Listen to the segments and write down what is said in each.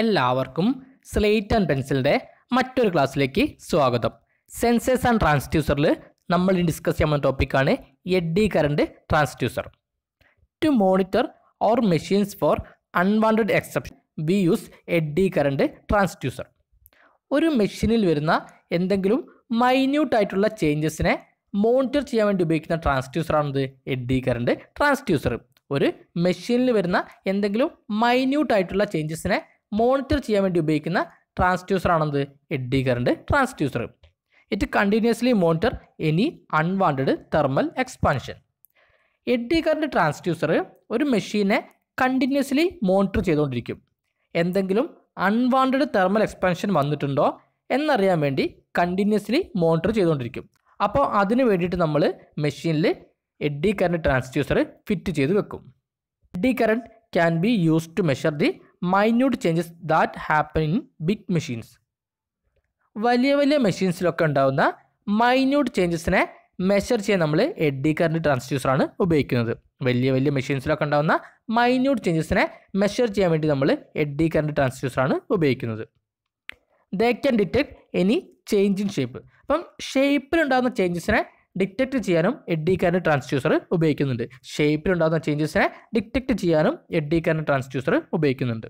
എല്ലാവർക്കും slate and പെൻസിലിൻ്റെ മറ്റൊരു ക്ലാസ്സിലേക്ക് സ്വാഗതം സെൻസേഴ്സ് ആൻഡ് ട്രാൻസ്ഡ്യൂസറിൽ നമ്മൾ ഡിസ്കസ് ചെയ്യാൻ പോകുന്ന ടോപ്പിക്കാണ് eddy current transducer to monitor or machines for unwanted exception we use eddy current transducer ഒരു മെഷീനിൽ വരുന്ന എന്തെങ്കിലും മൈന്യൂട്ടായിട്ടുള്ള ചേഞ്ചസിനെ മോണിറ്റർ ചെയ്യാൻ വേണ്ടി ഉപയോഗിക്കുന്ന ട്രാൻസ്ഡ്യൂസറാണത് എഡ്ഡി കറണ്ട് ട്രാൻസ്ഡ്യൂസർ ഒരു മെഷീനിൽ വരുന്ന എന്തെങ്കിലും മൈന്യൂട്ടായിട്ടുള്ള ചേഞ്ചസിനെ മോണിറ്റർ ചെയ്യാൻ വേണ്ടി ഉപയോഗിക്കുന്ന ട്രാൻസ്ഡ്യൂസർ ആണെന്ത് eddy current transducer it continuously monitor any unwanted thermal expansion eddy current transducer ഒരു മെഷീനെ കണ്ടിന്യൂസ്ലി മോണിറ്റർ ചെയ്തുകൊണ്ടിരിക്കും എന്തെങ്കിലും അൺവാണ്ടഡ് തെർമൽ എക്സ്പാൻഷൻ വന്നിട്ടുണ്ടോ എന്നറിയാൻ വേണ്ടി കണ്ടിന്യൂസ്ലി മോണിറ്റർ ചെയ്തുകൊണ്ടിരിക്കും അപ്പോൾ അതിന് വേണ്ടിയിട്ട് നമ്മൾ മെഷീനിൽ എഡ്ഡി കറണ്ട് ട്രാൻസ്ഡ്യൂസർ ഫിറ്റ് ചെയ്ത് വെക്കും eddy current can be use to measure the minute changes that happen in big machines വലിയ വലിയ മെഷീൻസിലൊക്കെ ഉണ്ടാകുന്ന മൈന്യൂട്ട് ചേഞ്ചസിനെ മെഷർ ചെയ്യാൻ നമ്മൾ എഡി കറണ്ട് ട്രാൻസ്ഡ്യൂസറാണ് ഉപയോഗിക്കുന്നത് വലിയ വലിയ മെഷീൻസിലൊക്കെ ഉണ്ടാകുന്ന മൈന്യൂട്ട് ചേഞ്ചസിനെ മെഷർ ചെയ്യാൻ വേണ്ടി നമ്മൾ എഡി കറണ്ട് ട്രാൻസ്ഡ്യൂസറാണ് ഉപയോഗിക്കുന്നത് they can detect any change in shape അപ്പം ഷേപ്പിലുണ്ടാകുന്ന ചേഞ്ചസിനെ ഡിറ്റക്ട് ചെയ്യാനും എഡ്ഡി കറൻറ്റ് ട്രാൻസ്ഡ്യൂസർ ഉപയോഗിക്കുന്നുണ്ട് ഷേപ്പിലുണ്ടാകുന്ന ചേഞ്ചസിനെ ഡിറ്റക്ട് ചെയ്യാനും എഡ്ഡി കറൻറ്റ് ട്രാൻസ്ഡ്യൂസർ ഉപയോഗിക്കുന്നുണ്ട്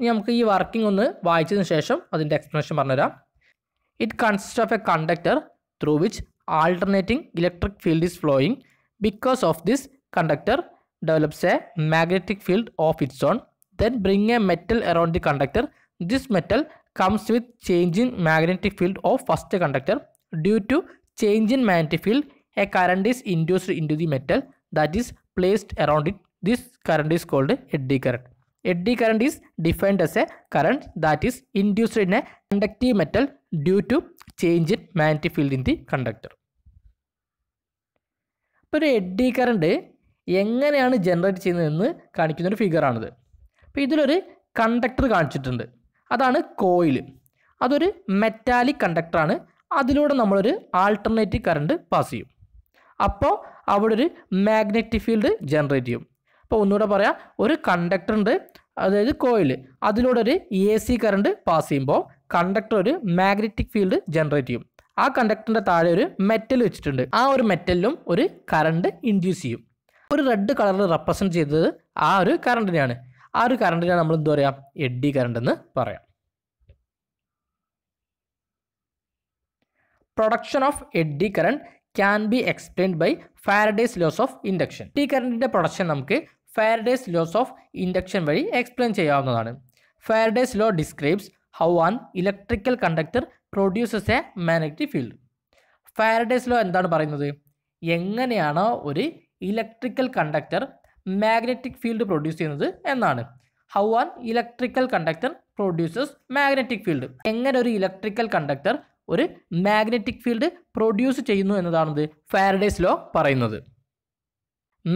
ഇനി നമുക്ക് ഈ വർക്കിംഗ് ഒന്ന് വായിച്ചതിന് ശേഷം അതിൻ്റെ എക്സ്പ്ലനേഷൻ പറഞ്ഞുതരാം it consist of a conductor through which alternating electric field is flowing because of this conductor develops a magnetic field of its own then bring a metal around the conductor this metal comes with change in magnetic field of first conductor due to change in magnetic field a current is induced in to the metal that is placed around it this current is called eddy current eddy current is defined as a current that is induced in a conductive metal due to change in magnetic field in the conductor ഇപ്പോൾ ഒരു eddy current എങ്ങനെയാണ് generate ചെയ്യുന്നതെന്ന് കാണിക്കുന്ന ഒരു ഫിഗറാണിത് അപ്പോൾ ഇതിലൊരു conductor കാണിച്ചിട്ടുണ്ട് അതാണ് കോയിൽ അതൊരു മെറ്റാലിക് കണ്ടക്ടറാണ് അതിലൂടെ നമ്മളൊരു ആൾട്ടർനേറ്റീവ് കറണ്ട് പാസ് ചെയ്യും അപ്പോൾ അവിടെ ഒരു മാഗ്നറ്റിക് ഫീൽഡ് ജനറേറ്റ് ചെയ്യും അപ്പോൾ ഒന്നുകൂടെ പറയാം ഒരു കണ്ടക്ടറുണ്ട് അതായത് കോയിൽ അതിലൂടെ ഒരു എ സി കറണ്ട് പാസ് ചെയ്യുമ്പോൾ കണ്ടക്ടർ ഒരു മാഗ്നറ്റിക് ഫീൽഡ് ജനറേറ്റ് ചെയ്യും ആ കണ്ടക്ടറിൻ്റെ താഴെ ഒരു മെറ്റൽ വെച്ചിട്ടുണ്ട് ആ ഒരു മെറ്റലിലും ഒരു കറണ്ട് ഇൻഡ്യൂസ് ചെയ്യും ഒരു റെഡ് കളറിൽ റെപ്രസെൻറ്റ് ചെയ്തത് ആ ഒരു കറണ്ടിനെയാണ് ആ ഒരു കറണ്ടിനാണ് നമ്മൾ എന്താ പറയുക എഡ്ഡി കറണ്ട് എന്ന് പറയാം production of eddy current can be explain by Faraday's laws of induction eddy കറണ്ടിൻ്റെ പ്രൊഡക്ഷൻ നമുക്ക് ഫാരഡേസ് ലോസ് ഓഫ് ഇൻഡക്ഷൻ വഴി എക്സ്പ്ലെയിൻ ചെയ്യാവുന്നതാണ് Faraday's law describes how an electrical conductor produces a magnetic field Faraday's law എന്താണ് പറയുന്നത് എങ്ങനെയാണ് ഒരു electrical conductor magnetic field produce ചെയ്യുന്നത് എന്നാണ് how an electrical conductor produces magnetic field എങ്ങനെ ഒരു ഇലക്ട്രിക്കൽ കണ്ടക്ടർ ഒരു മാഗ്നറ്റിക് ഫീൽഡ് പ്രൊഡ്യൂസ് ചെയ്യുന്നു എന്നതാണത് ഫാരഡേസ് ലോ പറയുന്നത്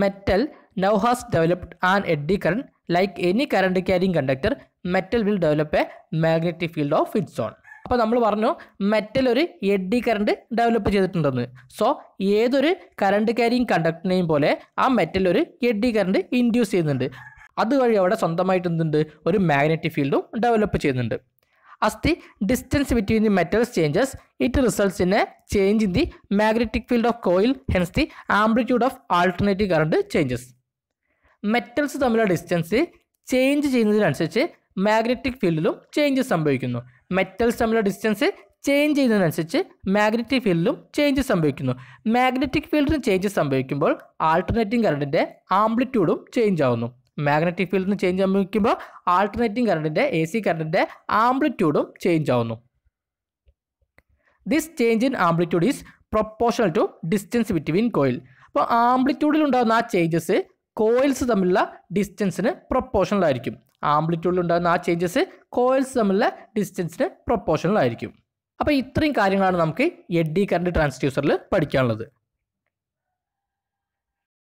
metal now has developed an eddy current like any current carrying conductor metal will develop a magnetic field of its own അപ്പോൾ നമ്മൾ പറഞ്ഞു metal ഒരു എഡ്ഡി കറണ്ട് ഡെവലപ്പ് ചെയ്തിട്ടുണ്ടെന്ന് so ഏതൊരു current carrying കണ്ടക്ടറിനെയും പോലെ ആ മെറ്റൽ ഒരു എഡ്ഡി കറണ്ട് ഇൻഡ്യൂസ് ചെയ്യുന്നുണ്ട് അതുവഴി അവിടെ സ്വന്തമായിട്ട് എന്തുണ്ട് ഒരു മാഗ്നറ്റിക് ഫീൽഡും ഡെവലപ്പ് ചെയ്യുന്നുണ്ട് as distance between the metals changes it results in a change in the magnetic field of coil hence the amplitude amplitude of alternative current changes metals തമ്മിലുള്ള distance change ചെയ്യുന്നതിനനുസരിച്ച് മാഗ്നറ്റിക് ഫീൽഡിലും changes സംഭവിക്കുന്നു metals തമ്മിലുള്ള distance change ചെയ്യുന്നതിനനുസരിച്ച് magnetic ഫീൽഡിലും change സംഭവിക്കുന്നു magnetic ഫീൽഡിന് change സംഭവിക്കുമ്പോൾ ആൾട്ടർനേറ്റിംഗ് കറണ്ടിൻ്റെ ആംപ്ലിറ്റ്യൂഡും ചേഞ്ച് ആവുന്നു മാഗ്നറ്റിക് ഫീൽഡിന് ചേഞ്ച് സംഭവിക്കുമ്പോൾ ആൾട്ടർനേറ്റിംഗ് കറണ്ടിൻ്റെ എ സി കറണ്ടിൻ്റെ ആംപ്ലിറ്റ്യൂഡും ചേഞ്ച് ആവുന്നു this change in amplitude is proportional to distance between coil അപ്പോൾ ആംപ്ലിറ്റ്യൂഡിൽ ഉണ്ടാകുന്ന ആ ചേഞ്ചസ് കോയിൽസ് തമ്മിലുള്ള ഡിസ്റ്റൻസിന് പ്രൊപ്പോർഷണൽ ആയിരിക്കും ആംപ്ലിറ്റ്യൂഡിൽ ഉണ്ടാകുന്ന ആ ചേഞ്ചസ് കോയിൽസ് തമ്മിലുള്ള ഡിസ്റ്റൻസിന് പ്രൊപ്പോർഷണൽ ആയിരിക്കും അപ്പോൾ ഇത്രയും കാര്യങ്ങളാണ് നമുക്ക് എഡ്ഡി കറണ്ട് ട്രാൻസ്ഡ്യൂസറിൽ പഠിക്കാനുള്ളത്